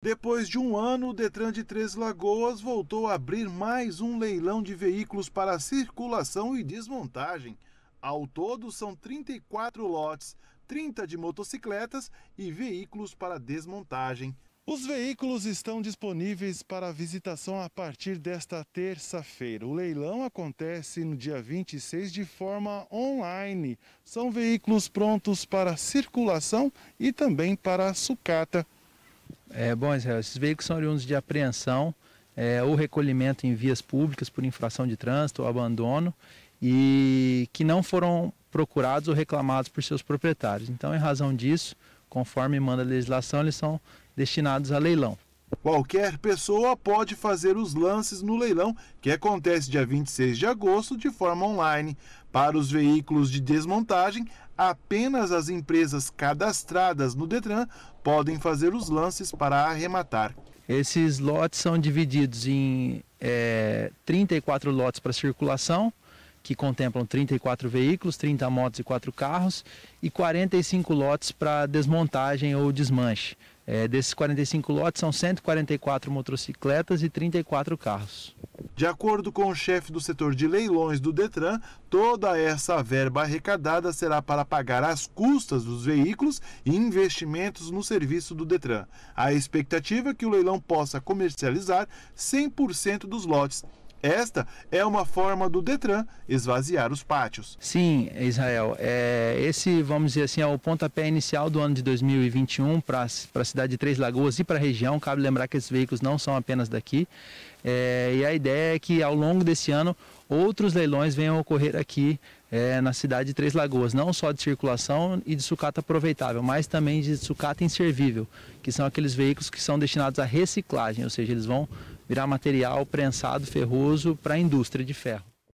Depois de um ano, o Detran de Três Lagoas voltou a abrir mais um leilão de veículos para circulação e desmontagem. Ao todo, são 34 lotes, 30 de motocicletas e veículos para desmontagem. Os veículos estão disponíveis para visitação a partir desta terça-feira. O leilão acontece no dia 26 de forma online. São veículos prontos para circulação e também para sucata. É, bom, Israel, esses veículos são oriundos de apreensão é, ou recolhimento em vias públicas por infração de trânsito ou abandono e que não foram procurados ou reclamados por seus proprietários. Então, em razão disso, conforme manda a legislação, eles são destinados a leilão. Qualquer pessoa pode fazer os lances no leilão, que acontece dia 26 de agosto de forma online. Para os veículos de desmontagem, apenas as empresas cadastradas no Detran podem fazer os lances para arrematar. Esses lotes são divididos em é, 34 lotes para circulação, que contemplam 34 veículos, 30 motos e 4 carros, e 45 lotes para desmontagem ou desmanche. É, desses 45 lotes, são 144 motocicletas e 34 carros. De acordo com o chefe do setor de leilões do Detran, toda essa verba arrecadada será para pagar as custas dos veículos e investimentos no serviço do Detran. A expectativa é que o leilão possa comercializar 100% dos lotes esta é uma forma do Detran esvaziar os pátios. Sim, Israel. É, esse, vamos dizer assim, é o pontapé inicial do ano de 2021 para a cidade de Três Lagoas e para a região. Cabe lembrar que esses veículos não são apenas daqui. É, e a ideia é que ao longo desse ano outros leilões venham ocorrer aqui é, na cidade de Três Lagoas, não só de circulação e de sucata aproveitável, mas também de sucata inservível, que são aqueles veículos que são destinados à reciclagem, ou seja, eles vão virar material prensado ferroso para a indústria de ferro.